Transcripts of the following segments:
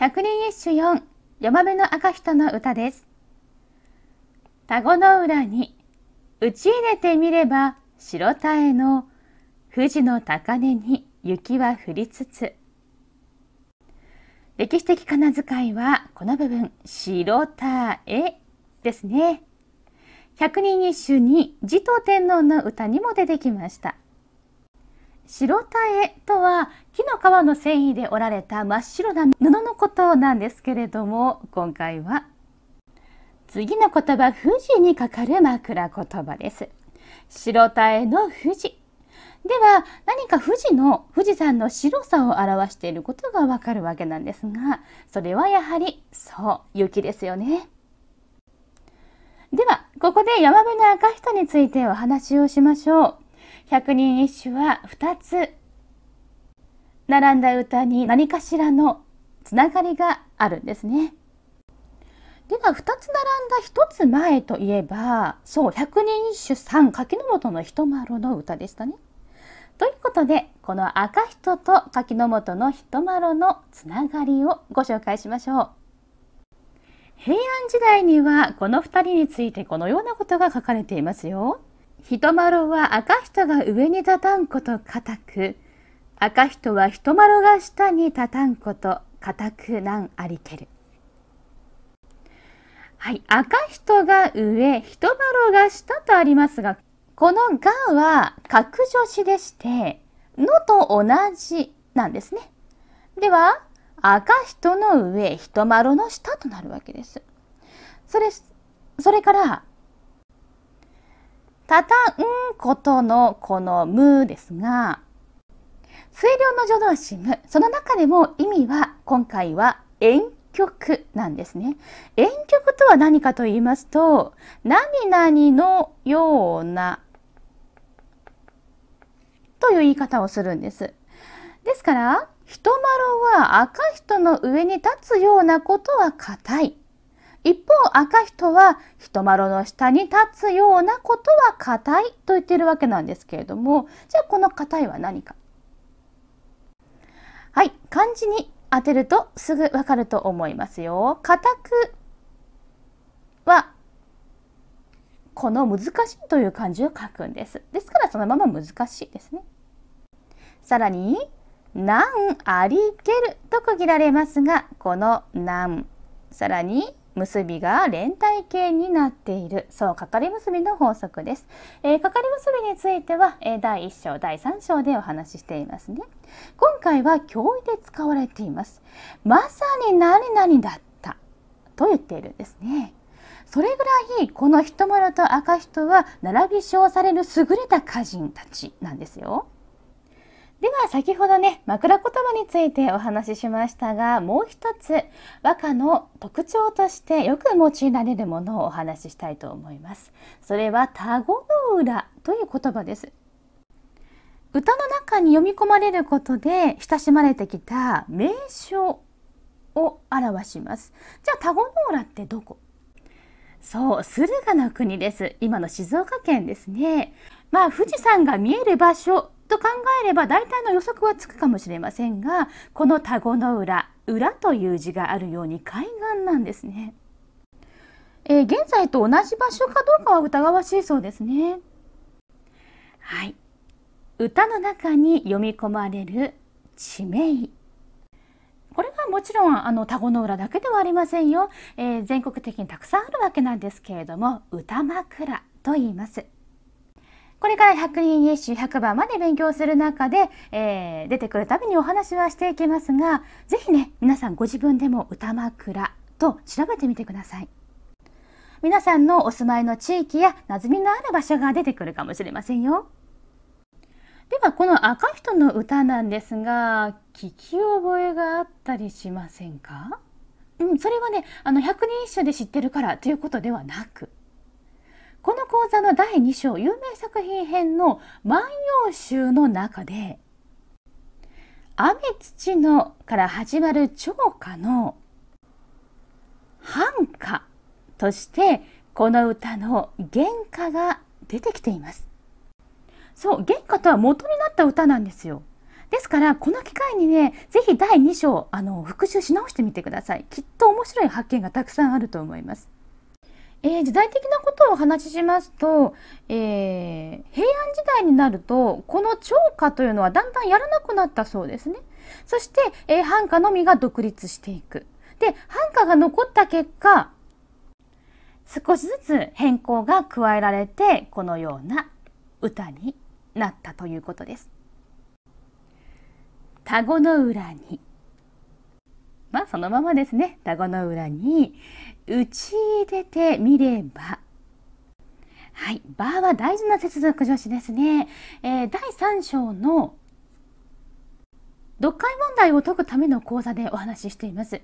百人一首4山辺の赤人の歌です。田子の浦に打ち入れてみれば白田への富士の高根に雪は降りつつ歴史的仮名遣いはこの部分「白田へ」ですね。百人一首に持統天皇の歌にも出てきました。白たエとは木の皮の繊維で織られた真っ白な布のことなんですけれども今回は次の言葉富士にかかる枕言葉です白タの富士では何か富士の富士山の白さを表していることがわかるわけなんですがそれはやはりそう雪ですよねではここで山辺の赤人についてお話をしましょう百人一首は2つ並んだ歌に何かしらのつながりがあるんですね。では2つ並んだ1つ前といえばそう百人一首三柿本の一丸の歌でしたね。ということでこの赤人と柿本の一丸のつながりをご紹介しましょう。平安時代にはこの2人についてこのようなことが書かれていますよ。人丸は赤人が上に立たんこと固く、赤人は人丸が下に立たんこと固くなんありける。はい、赤人が上、人丸が下とありますが、このがは格助詞でして、のと同じなんですね。では、赤人の上、人丸の下となるわけです。それ、それから、たたんことのこのむですが、水量の助動詞む、その中でも意味は今回は遠曲なんですね。遠曲とは何かと言いますと、何々のようなという言い方をするんです。ですから、人丸は赤人の上に立つようなことは硬い。一方赤人は人丸の下に立つようなことは硬いと言っているわけなんですけれどもじゃあこの硬いは何かはい漢字に当てるとすぐわかると思いますよ。硬くはこの難しいという漢字を書くんです。ですからそのまま難しいですね。さらに難ありけると区切られますがこの難さらに結びが連帯形になっているそうかかり結びの法則です、えー、かかり結びについては、えー、第1章第3章でお話ししていますね今回は教育で使われていますまさに何々だったと言っているんですねそれぐらいこの人丸と赤人は並び称される優れた歌人たちなんですよでは先ほどね枕言葉についてお話ししましたがもう一つ和歌の特徴としてよく用いられるものをお話ししたいと思いますそれは田子の浦という言葉です歌の中に読み込まれることで親しまれてきた名称を表しますじゃあ田子の浦ってどこそう、駿河の国です。今の静岡県ですね。まあ、富士山が見える場所と考えれば大体の予測はつくかもしれませんが、この田子の浦、浦という字があるように海岸なんですね。えー、現在と同じ場所かどうかは疑わしいそうですね。はい。歌の中に読み込まれる地名。もちろんあの田子の浦だけではありませんよ、えー、全国的にたくさんあるわけなんですけれども歌枕と言いますこれから百人一首100番まで勉強する中で、えー、出てくるたびにお話はしていきますが是非ね皆さんご自分でも歌枕と調べてみてください。皆さんのお住まいの地域や馴染みのある場所が出てくるかもしれませんよ。ではこの赤人の歌なんですが聞き覚えがあったりしませんかうん、それはねあの百人一首で知ってるからということではなくこの講座の第2章有名作品編の「万葉集」の中で「雨土の」から始まる聴歌の「半歌」としてこの歌の原歌が出てきています。そう原価とは元になった歌なんですよ。ですからこの機会にねぜひ第2章あの復習し直してみてください。きっと面白い発見がたくさんあると思います。えー、時代的なことをお話ししますと、えー、平安時代になるとこの聴歌というのはだんだんやらなくなったそうですね。そして、えー、繁華のみが独立していく。で繁華が残った結果少しずつ変更が加えられてこのような歌になったということです。タゴの裏にまあそのままですねタゴの裏に打ち出てみればはい、バーは大事な接続助詞ですね。えー、第3章の読解問題を解くための講座でお話ししています。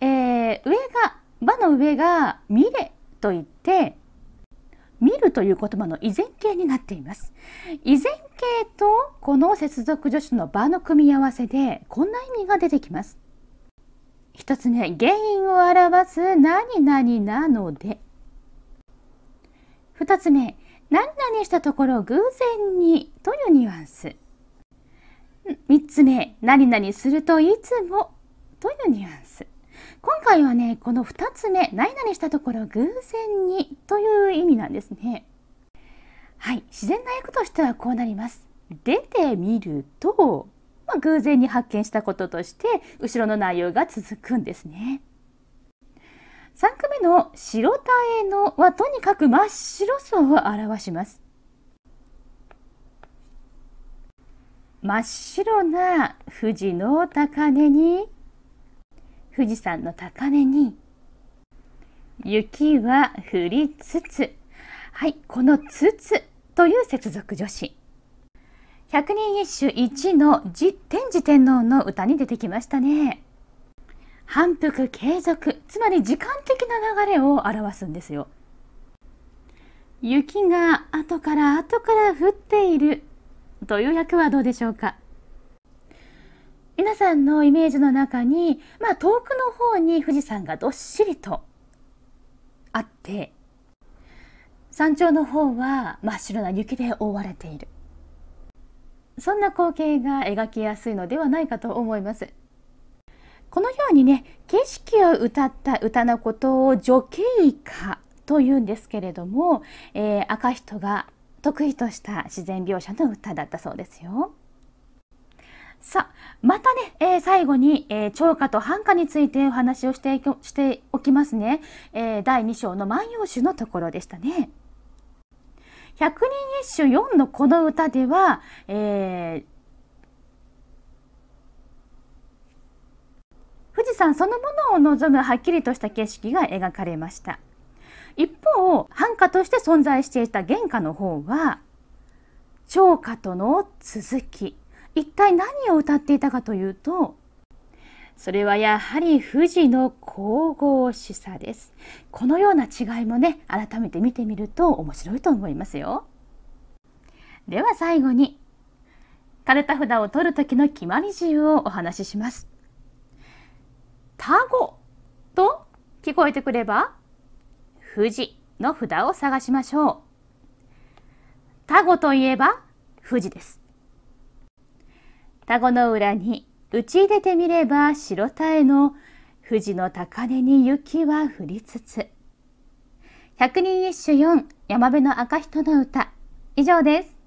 えー、上が、場の上が見れと言って、見るという言葉の依然形になっています。依然形とこの接続助詞の場の組み合わせでこんな意味が出てきます。一つ目、原因を表す何々なので。二つ目、何々したところ偶然にというニュアンス。三つ目、何々するといつもというニュアンス。今回はねこの2つ目「何々したところ偶然に」という意味なんですね。はい自然な訳としてはこうなります。出てみると、まあ、偶然に発見したこととして後ろの内容が続くんですね。3句目の「白たえの」はとにかく真っ白さを表します。真っ白な富士の高根に富士山の高根に雪は降りつつはいこの「つつ」という接続助詞百人一首一の天智天皇の歌に出てきましたね反復継続つまり時間的な流れを表すんですよ雪が後から後から降っているという訳はどうでしょうか皆さんのイメージの中に、まあ、遠くの方に富士山がどっしりとあって山頂の方は真っ白な雪で覆われているそんな光景が描きやすいのではないかと思います。このようにね景色を歌った歌のことを女系歌というんですけれども、えー、赤人が得意とした自然描写の歌だったそうですよ。さあ、またね、えー、最後に、えー、超過と繁華についてお話をしてしておきますね。えー、第2章の万葉集のところでしたね。百人一首4のこの歌では、えー、富士山そのものを望むはっきりとした景色が描かれました。一方、繁華として存在していた原価の方は、超過との続き。一体何を歌っていたかというとそれはやはり富士の神々しさですこのような違いもね改めて見てみると面白いと思いますよでは最後に垂れた札を取る時の決まり字をお話ししますタゴと聞こえてくれば富士の札を探しましょうタゴといえば富士です田子の裏に打ち入れてみれば白田への富士の高根に雪は降りつつ百人一首4山辺の赤人の歌以上です